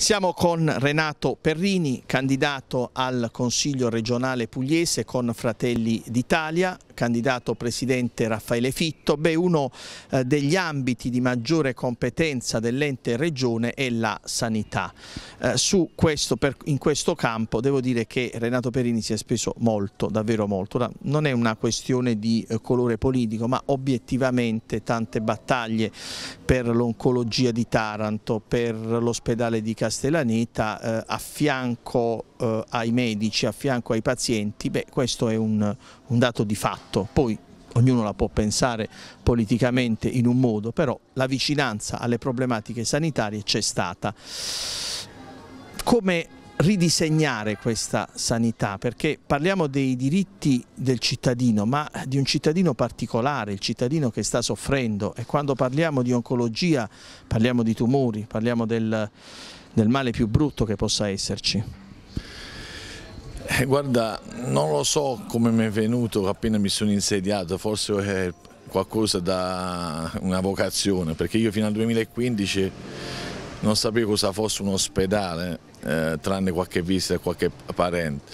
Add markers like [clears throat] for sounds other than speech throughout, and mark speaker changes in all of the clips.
Speaker 1: Siamo con Renato Perrini, candidato al Consiglio regionale pugliese con Fratelli d'Italia, candidato presidente Raffaele Fitto, beh, uno eh, degli ambiti di maggiore competenza dell'ente regione è la sanità. Eh, su questo, in questo campo devo dire che Renato Perini si è speso molto, davvero molto. non è una questione di eh, colore politico, ma obiettivamente tante battaglie per l'oncologia di Taranto, per l'ospedale di Castellaneta, a fianco eh, ai medici, a fianco ai pazienti, beh, questo è un, un dato di fatto. Poi ognuno la può pensare politicamente in un modo, però la vicinanza alle problematiche sanitarie c'è stata. Come ridisegnare questa sanità perché parliamo dei diritti del cittadino ma di un cittadino particolare, il cittadino che sta soffrendo e quando parliamo di oncologia parliamo di tumori, parliamo del, del male più brutto che possa esserci.
Speaker 2: Eh, guarda, non lo so come mi è venuto appena mi sono insediato, forse è qualcosa da una vocazione, perché io fino al 2015 non sapevo cosa fosse un ospedale, eh, tranne qualche visita e qualche parente.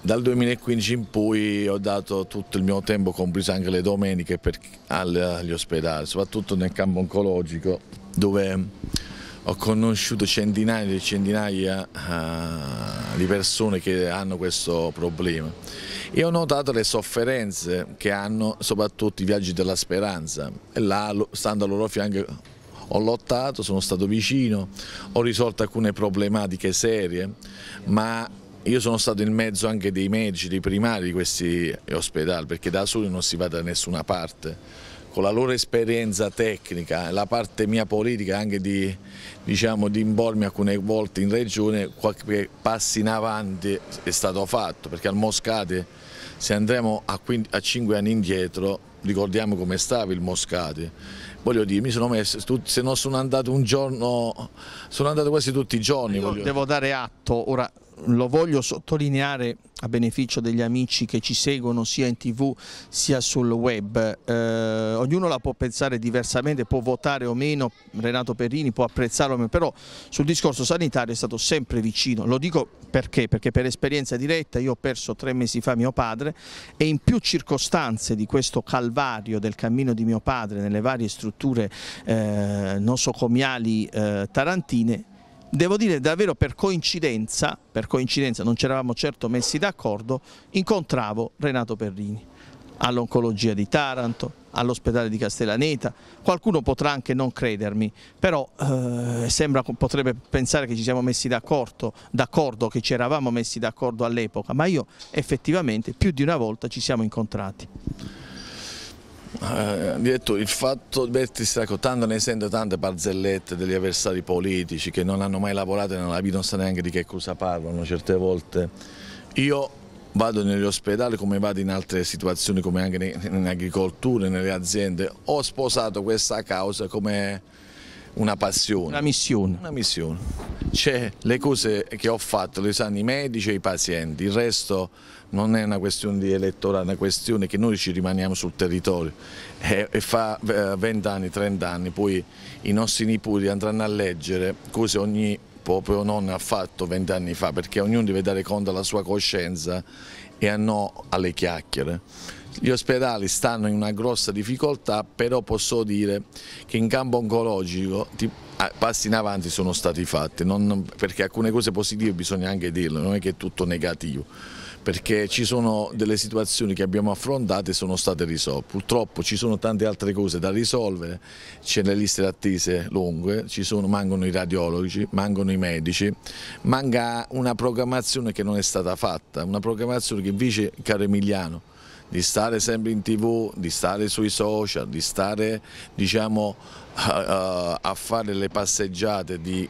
Speaker 2: Dal 2015 in poi ho dato tutto il mio tempo, compreso anche le domeniche, per, agli ospedali, soprattutto nel campo oncologico, dove ho conosciuto centinaia e centinaia uh, di persone che hanno questo problema e ho notato le sofferenze che hanno soprattutto i viaggi della speranza e là stando al loro fianco ho lottato, sono stato vicino, ho risolto alcune problematiche serie ma io sono stato in mezzo anche dei medici, dei primari di questi ospedali perché da soli non si va da nessuna parte con la loro esperienza tecnica, la parte mia politica anche di, diciamo, di impormi alcune volte in regione, qualche passo in avanti è stato fatto, perché al Moscate se andremo a, 15, a 5 anni indietro ricordiamo come stava il Moscati. Voglio dire, mi sono messo, se non sono andato un giorno, sono andato quasi tutti i giorni. devo dire. dare atto, ora lo voglio sottolineare a
Speaker 1: beneficio degli amici che ci seguono sia in tv sia sul web, eh, ognuno la può pensare diversamente, può votare o meno, Renato Perrini può apprezzare o meno, però sul discorso sanitario è stato sempre vicino, lo dico perché? Perché per esperienza diretta io ho perso tre mesi fa mio padre e in più circostanze di questo calvario del cammino di mio padre nelle varie strutture eh, nosocomiali eh, tarantine devo dire davvero per coincidenza, per coincidenza non ci eravamo certo messi d'accordo, incontravo Renato Perrini all'oncologia di Taranto, all'ospedale di Castellaneta, qualcuno potrà anche non credermi, però eh, sembra, potrebbe pensare che ci siamo messi d'accordo, d'accordo che ci eravamo messi d'accordo all'epoca, ma io effettivamente più di una volta ci siamo incontrati.
Speaker 2: Eh, detto, il fatto Berti Sacco, tanto ne sento tante barzellette degli avversari politici che non hanno mai lavorato e non capiscono neanche di che cosa parlano certe volte. Io vado negli ospedali come vado in altre situazioni come anche in agricoltura, nelle aziende. Ho sposato questa causa come una passione. Una missione. Una missione. Cioè, le cose che ho fatto le sanno i medici e i pazienti, il resto non è una questione di elettorale, è una questione che noi ci rimaniamo sul territorio e, e fa eh, 20 poi i nostri nipoti andranno a leggere cose ogni proprio nonno ha fatto vent'anni fa, perché ognuno deve dare conto alla sua coscienza e a no alle chiacchiere. Gli ospedali stanno in una grossa difficoltà, però posso dire che in campo oncologico ah, passi in avanti sono stati fatti, non, perché alcune cose positive bisogna anche dirle, non è che è tutto negativo perché ci sono delle situazioni che abbiamo affrontato e sono state risolte. Purtroppo ci sono tante altre cose da risolvere, c'è le liste d'attese lunghe, sono, mancano i radiologi, mancano i medici, manca una programmazione che non è stata fatta, una programmazione che invece, caro Emiliano, di stare sempre in tv, di stare sui social, di stare diciamo, a, a fare le passeggiate, di,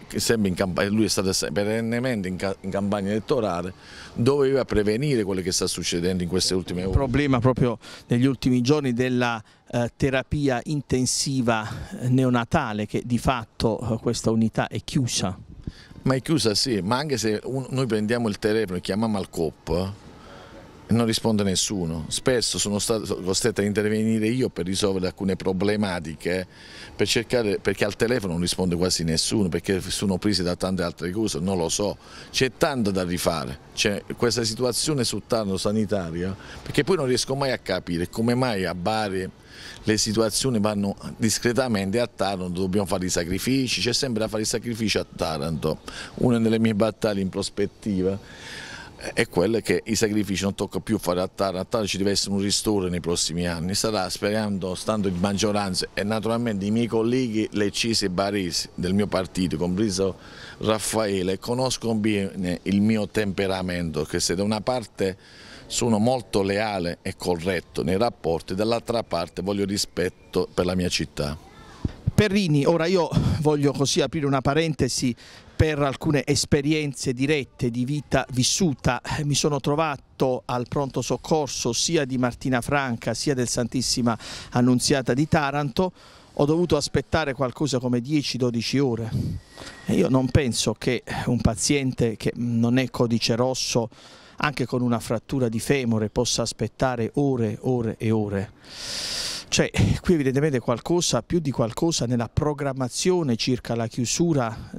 Speaker 2: campagna, lui è stato perennemente in, ca in, campagna elettorale, doveva prevenire quello che sta succedendo in queste ultime ore. Il problema proprio negli ultimi giorni della eh,
Speaker 1: terapia intensiva eh, neonatale che di fatto eh, questa unità è chiusa.
Speaker 2: Ma è chiusa sì, ma anche se un, noi prendiamo il telefono e chiamiamo al COP, non risponde nessuno. Spesso sono stato costretto a intervenire io per risolvere alcune problematiche, per cercare, perché al telefono non risponde quasi nessuno, perché sono presi da tante altre cose, non lo so. C'è tanto da rifare, c'è questa situazione sul Tarno sanitario, perché poi non riesco mai a capire come mai a Bari le situazioni vanno discretamente a Taranto, dobbiamo fare i sacrifici, c'è sempre da fare i sacrifici a Taranto, una delle mie battaglie in prospettiva è quella che i sacrifici non tocca più fare a Tara, a Tara ci deve essere un ristoro nei prossimi anni, sarà sperando, stando in maggioranza e naturalmente i miei colleghi leccesi e baresi del mio partito, compreso Raffaele, conoscono bene il mio temperamento che se da una parte sono molto leale e corretto nei rapporti, dall'altra parte voglio rispetto per la mia città.
Speaker 1: Perrini, ora io voglio così aprire una parentesi per alcune esperienze dirette di vita vissuta. Mi sono trovato al pronto soccorso sia di Martina Franca sia del Santissima Annunziata di Taranto. Ho dovuto aspettare qualcosa come 10-12 ore. E io non penso che un paziente che non è codice rosso anche con una frattura di femore possa aspettare ore, ore e ore. Cioè, eh, qui evidentemente qualcosa, più di qualcosa, nella programmazione circa la chiusura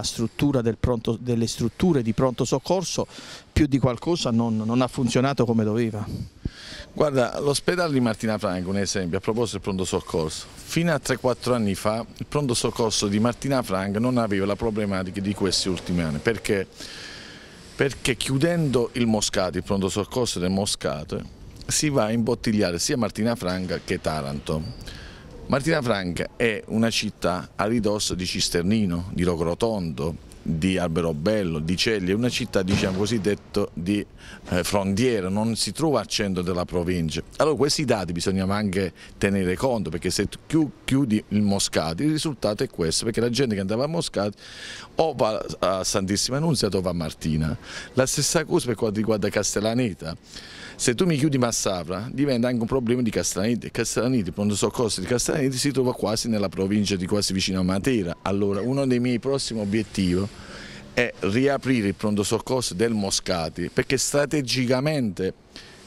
Speaker 1: struttura, del pronto, delle strutture di pronto soccorso, più di qualcosa non, non ha funzionato come doveva.
Speaker 2: Guarda, l'ospedale di Martina Franco, un esempio, a proposito del pronto soccorso. Fino a 3-4 anni fa il pronto soccorso di Martina Franco non aveva la problematica di questi ultimi anni, perché? Perché chiudendo il Moscato, il pronto soccorso del Moscato, si va a imbottigliare sia Martina Franca che Taranto. Martina Franca è una città a ridosso di Cisternino, di Rocorotondo, di Alberobello, di Celli, è una città diciamo cosiddetta di eh, frontiera, non si trova al centro della provincia. Allora questi dati bisognava anche tenere conto perché se tu chiudi il Moscati il risultato è questo perché la gente che andava a Moscati o va a Santissima Annunziata o va a Martina. La stessa cosa per quanto riguarda Castellaneta, se tu mi chiudi Massafra diventa anche un problema di Castellaneta, Castellaneta, il pronto soccorso di Castellaneta si trova quasi nella provincia di quasi vicino a Matera, allora uno dei miei prossimi obiettivi è riaprire il pronto soccorso del Moscati perché strategicamente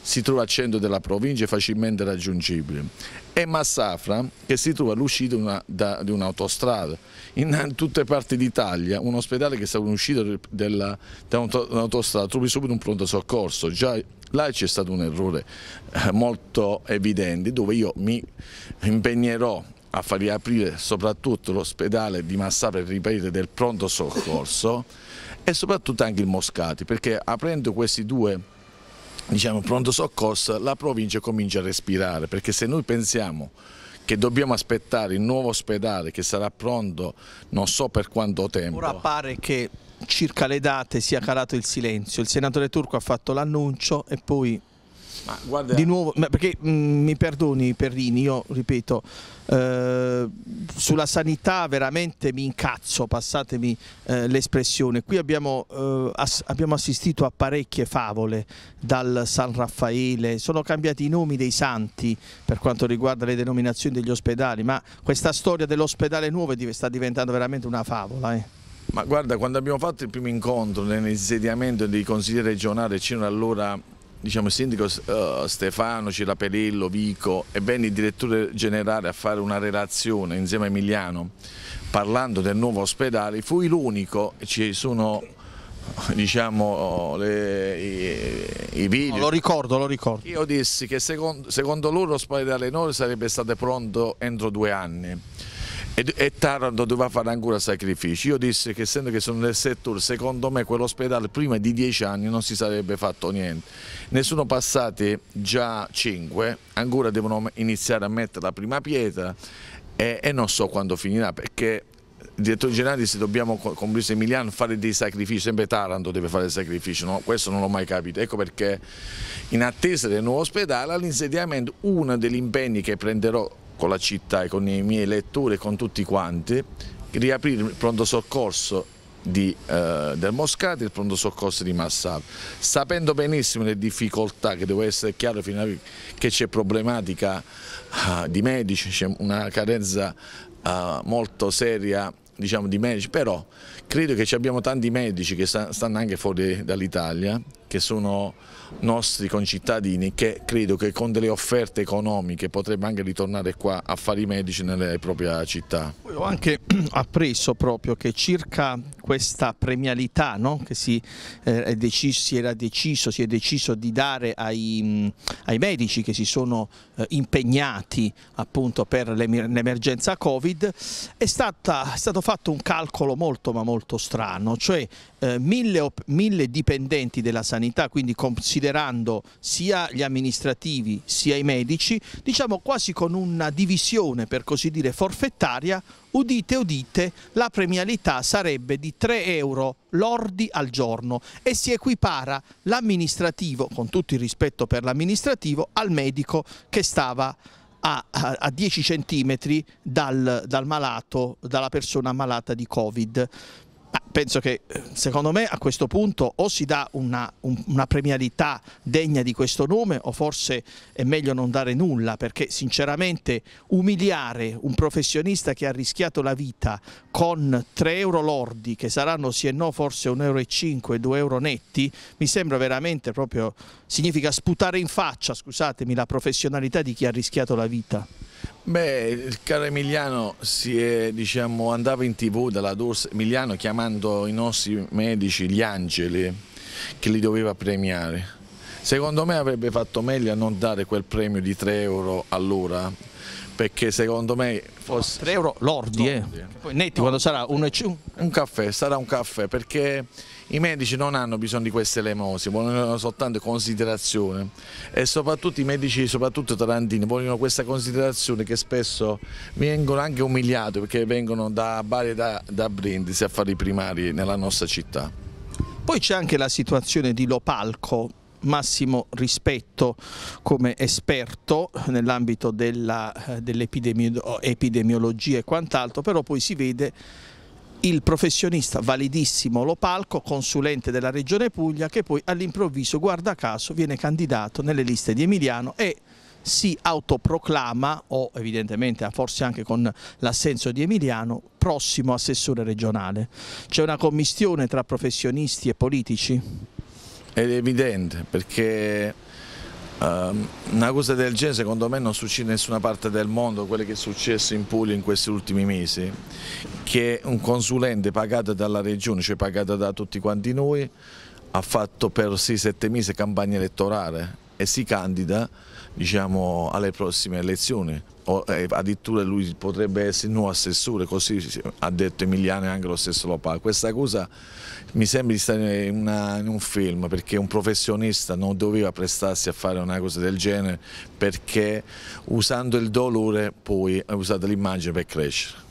Speaker 2: si trova al centro della provincia e facilmente raggiungibile e Massafra che si trova all'uscita di un'autostrada in tutte parti d'Italia un ospedale che sta all'uscita da un'autostrada trovi subito un pronto soccorso già Là c'è stato un errore eh, molto evidente dove io mi impegnerò a far riaprire soprattutto l'ospedale di Massapre per riparire del pronto soccorso e soprattutto anche il Moscati perché aprendo questi due diciamo, pronto soccorso la provincia comincia a respirare perché se noi pensiamo che dobbiamo aspettare il nuovo ospedale che sarà pronto non so per quanto tempo ora
Speaker 1: pare che circa le date sia calato il silenzio il senatore Turco ha fatto l'annuncio e poi Guarda... Di nuovo, perché mh, mm, mi perdoni Perrini, io ripeto, eh, sulla sanità veramente mi incazzo, passatemi eh, l'espressione. Qui abbiamo, eh, ass abbiamo, assistito a parecchie favole, dal San Raffaele, sono cambiati i nomi dei santi per quanto riguarda le denominazioni degli ospedali, ma questa storia dell'ospedale nuovo div sta diventando veramente una favola. Eh. Ma
Speaker 2: guarda, quando abbiamo fatto il primo incontro nell'insediamento dei consiglieri regionali, c'erano allora diciamo, il sindaco uh, Stefano Cirapelello, Vico e venne il direttore generale a fare una relazione insieme a Emiliano parlando del nuovo ospedale, fui l'unico, ci sono diciamo le, i, i, video. No, lo ricordo, lo ricordo. Io dissi che secondo, secondo loro l'ospedale Nord sarebbe stato pronto entro due anni e, e Taranto doveva fare ancora sacrifici. Io disse che essendo che sono nel settore, secondo me quell'ospedale prima di dieci anni non si sarebbe fatto niente. Ne sono passati già cinque, ancora devono iniziare a mettere la prima pietra e, e non so quando finirà perché il direttore generale disse dobbiamo con Bruce Emiliano fare dei sacrifici, sempre Taranto deve fare sacrifici, no? questo non l'ho mai capito, ecco perché in attesa del nuovo ospedale all'insediamento uno degli impegni che prenderò con la città e con i miei elettori e con tutti quanti, riaprire il pronto soccorso di, eh, del Moscati e il pronto soccorso di Massaro, sapendo benissimo le difficoltà, che devo essere chiaro fino a che c'è problematica eh, di medici, c'è una carenza eh, molto seria diciamo, di medici, però credo che ci abbiamo tanti medici che stanno anche fuori dall'Italia, che sono nostri concittadini che credo che con delle offerte economiche potrebbe anche ritornare qua a fare i medici nelle proprie città.
Speaker 1: Ho anche [clears throat] appreso proprio che circa questa premialità no? che si, eh, deciso, si, era deciso, si è deciso di dare ai, mm, ai medici che si sono eh, impegnati appunto per l'emergenza Covid è, stata, è, stato fatto un calcolo molto ma molto strano, cioè eh, mille, mille dipendenti della sanità sanità, quindi considerando sia gli amministrativi sia i medici, diciamo quasi con una divisione per così dire forfettaria, udite udite, la premialità sarebbe di 3 euro lordi al giorno e si equipara l'amministrativo, con tutto il rispetto per l'amministrativo, al medico che stava a, a, 10 centimetri dal, dal malato, dalla persona malata di Covid penso che secondo me a questo punto o si dà una, un, una, premialità degna di questo nome o forse è meglio non dare nulla perché sinceramente umiliare un professionista che ha rischiato la vita con 3 euro lordi che saranno sì e no forse 1,5 euro, e 5, 2 euro netti mi sembra veramente proprio significa sputare in faccia scusatemi la professionalità di chi ha rischiato la vita.
Speaker 2: Beh, il caro Emiliano è, diciamo, andava in tv dalla Dorsa Emiliano chiamando i nostri medici gli angeli che li doveva premiare. Secondo me avrebbe fatto meglio a non dare quel premio di 3 euro all'ora perché secondo me fosse... 3 euro lordi, eh. poi netti no, quando sarà un... un caffè, sarà un caffè perché i medici non hanno bisogno di queste elemosi, vogliono soltanto considerazione e soprattutto i medici, soprattutto tarantini, vogliono questa considerazione che spesso vengono anche umiliati perché vengono da Bari e da, da Brindisi a fare i primari nella nostra città.
Speaker 1: Poi c'è anche la situazione di Lopalco, massimo rispetto come esperto nell'ambito dell'epidemiologia eh, dell e quant'altro, però poi si vede il professionista validissimo Lopalco, consulente della Regione Puglia, che poi all'improvviso, guarda caso, viene candidato nelle liste di Emiliano e si autoproclama, o evidentemente forse anche con l'assenso di Emiliano, prossimo assessore regionale. C'è una commistione tra professionisti e politici?
Speaker 2: ed è evidente perché ehm, una cosa del genere secondo me non succede in nessuna parte del mondo, quello che è successo in Puglia in questi ultimi mesi, che un consulente pagato dalla regione, cioè pagato da tutti quanti noi, ha fatto per 6-7 mesi campagna elettorale e si candida diciamo, alle prossime elezioni. O, eh, addirittura lui potrebbe essere il nuovo assessore, così ha detto Emiliano e anche lo stesso Lopà. Questa cosa mi sembra di stare in, una, in, un film, perché un professionista non doveva prestarsi a fare una cosa del genere, perché usando il dolore poi ha usato l'immagine per crescere.